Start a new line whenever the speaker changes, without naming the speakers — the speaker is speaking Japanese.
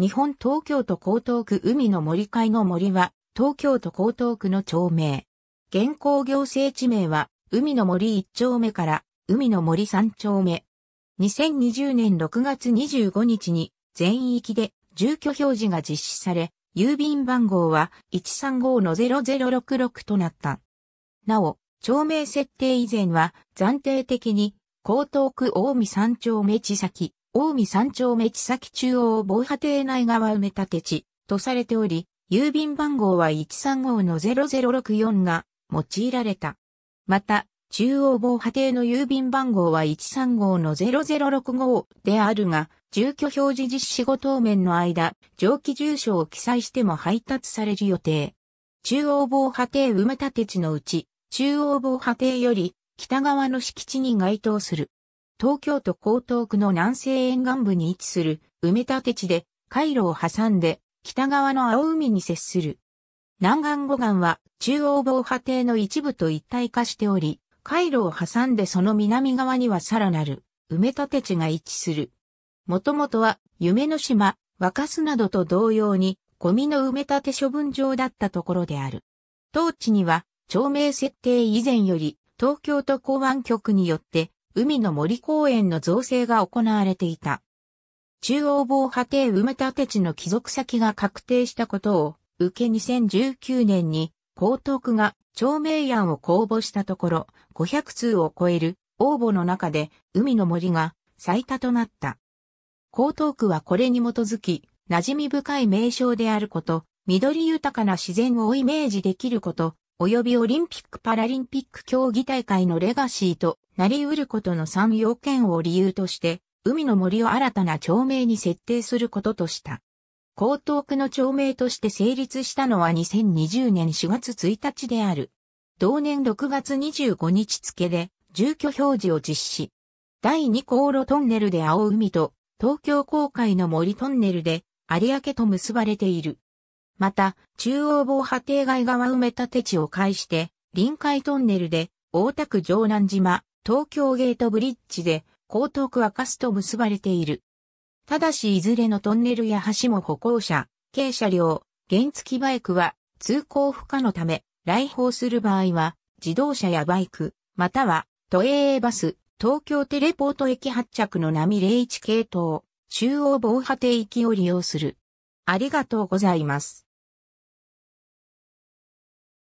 日本東京都江東区海の森会の森は、東京都江東区の町名。現行行政地名は、海の森1丁目から、海の森3丁目。2020年6月25日に、全域で住居表示が実施され、郵便番号は135-0066となった。なお、町名設定以前は、暫定的に、江東区大見3丁目地先、近江三丁目地先中央防波堤内側埋め立て地とされており、郵便番号は135 0064が用いられた。また、中央防波堤の郵便番号は135 0065であるが、住居表示実施後当面の間、上記住所を記載しても配達される予定。中央防波堤埋め立て地のうち、中央防波堤より北側の敷地に該当する。東京都江東区の南西沿岸部に位置する埋め立て地で、回路を挟んで北側の青海に接する。南岸護岸は中央防波堤の一部と一体化しており、回路を挟んでその南側にはさらなる埋め立て地が位置する。もともとは夢の島、若洲などと同様にゴミの埋め立て処分場だったところである。当地には町名設定以前より東京都港湾局によって海の森公園の造成が行われていた。中央防波堤埋め立て地の帰属先が確定したことを受け2019年に江東区が長命案を公募したところ500通を超える応募の中で海の森が最多となった。江東区はこれに基づき馴染み深い名称であること、緑豊かな自然をイメージできること、及びオリンピック・パラリンピック競技大会のレガシーとなり得ることの3要件を理由として、海の森を新たな町名に設定することとした。江東区の町名として成立したのは2020年4月1日である。同年6月25日付で、住居表示を実施。第2航路トンネルで青海と、東京公海の森トンネルで、有明と結ばれている。また、中央防波堤外側埋め立て地を介して、臨海トンネルで、大田区城南島、東京ゲートブリッジで江東区赤須と結ばれている。ただしいずれのトンネルや橋も歩行者、軽車両、原付バイクは通行不可のため、来訪する場合は自動車やバイク、または都営バス、東京テレポート駅発着の波01系統、中央防波堤行きを利用する。ありがとうございます。